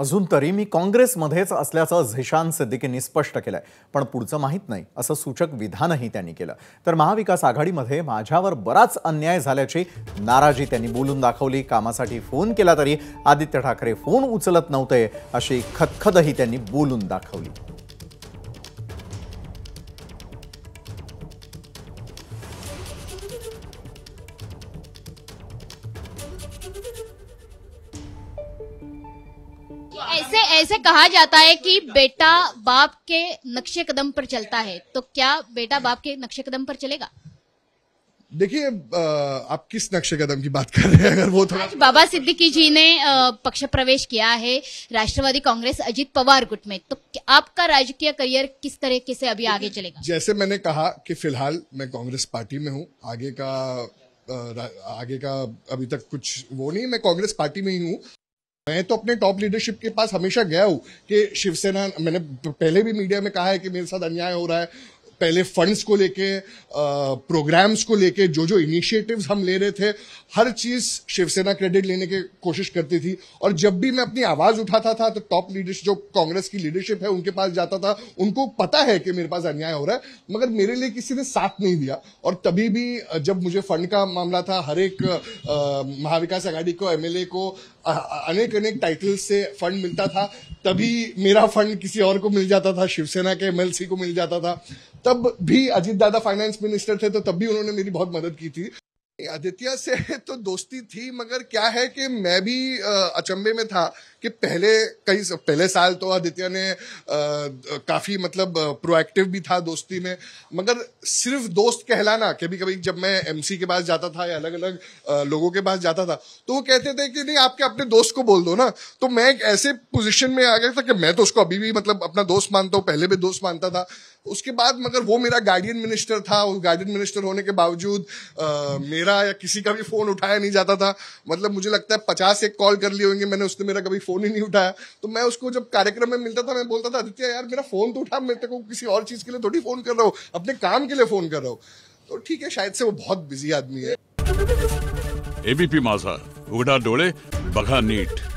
अजून तरी मी काँग्रेसमध्येच असल्याचं झिशान सिद्दीकींनी स्पष्ट केलं आहे पण पुढचं माहीत नाही असं सूचक विधानही त्यांनी केलं तर महाविकास आघाडीमध्ये माझ्यावर बराच अन्याय झाल्याची नाराजी त्यांनी बोलून दाखवली कामासाठी फोन केला तरी आदित्य ठाकरे फोन उचलत नव्हते अशी खदखदही त्यांनी बोलून दाखवली ऐसे ऐसे कहा जाता है कि बेटा बाप के नक्शे कदम पर चलता है तो क्या बेटा बाप के नक्शे कदम पर चलेगा देखिए आप किस नक्शे कदम की बात कर रहे हैं अगर वो थोड़ा बाबा सिद्दीकी जी ने पक्ष प्रवेश किया है राष्ट्रवादी कांग्रेस अजीत पवार गुट में तो आपका राजकीय करियर किस तरीके से अभी आगे चलेगा जैसे मैंने कहा कि फिलहाल मैं कांग्रेस पार्टी में हूँ आगे का आगे का अभी तक कुछ वो नहीं मैं कांग्रेस पार्टी में ही हूँ मैं तो अपने टॉप लीडरशिप के पास हमेशा गया हूँ कि शिवसेना मैंने पहले भी मीडिया में कहा है कि मेरे साथ अन्याय हो रहा है पहले फंड्स को लेके प्रोग्राम्स को लेके जो जो इनिशिएटिव्स हम ले रहे थे हर चीज शिवसेना क्रेडिट लेने की कोशिश करती थी और जब भी मैं अपनी आवाज उठाता था तो टॉप लीडरशिप जो कांग्रेस की लीडरशिप है उनके पास जाता था उनको पता है कि मेरे पास अन्याय हो रहा है मगर मेरे लिए किसी ने साथ नहीं दिया और तभी भी जब मुझे फंड का मामला था हर एक महाविकास आघाड़ी को एमएलए को अनेक अनेक टाइटल से फंड मिलता था तभी मेरा फंड किसी और को मिल जाता था शिवसेना के एमएलसी को मिल जाता था तब भी अजीत दादा फाइनेंस मिनिस्टर थे तो तब भी उन्होंने मेरी बहुत मदद की थी आदित्य से तो दोस्ती थी मगर क्या है कि मैं भी अचंबे में था कि पहले कई पहले साल तो आदित्य ने आ, काफी मतलब प्रोएक्टिव भी था दोस्ती में मगर सिर्फ दोस्त कहलाना कभी कभी जब मैं एमसी के पास जाता था या अलग अलग लोगों के पास जाता था तो वो कहते थे कि नहीं आपके अपने दोस्त को बोल दो ना तो मैं एक ऐसे पोजिशन में आ गया था कि मैं तो उसको अभी भी मतलब अपना दोस्त मानता हूँ पहले भी दोस्त मानता था उसके बाद मगर वो मेरा गार्डियन मिनिस्टर था उस गार्डियन मिनिस्टर होने के बावजूद आ, मेरा या किसी का भी फोन उठाया नहीं जाता था मतलब मुझे लगता है पचास एक कॉल कर लिए होंगे मैंने उसने मेरा कभी फोन ही नहीं उठाया तो मैं उसको जब कार्यक्रम में मिलता था मैं बोलता था आदित्य यार मेरा फोन तो उठा मैं को किसी और चीज के लिए थोड़ी फोन कर रहा हूँ अपने काम के लिए फोन कर रहा हूँ तो ठीक है शायद से वो बहुत बिजी आदमी है एबीपी माझा उगड़ा डोले बघा नीट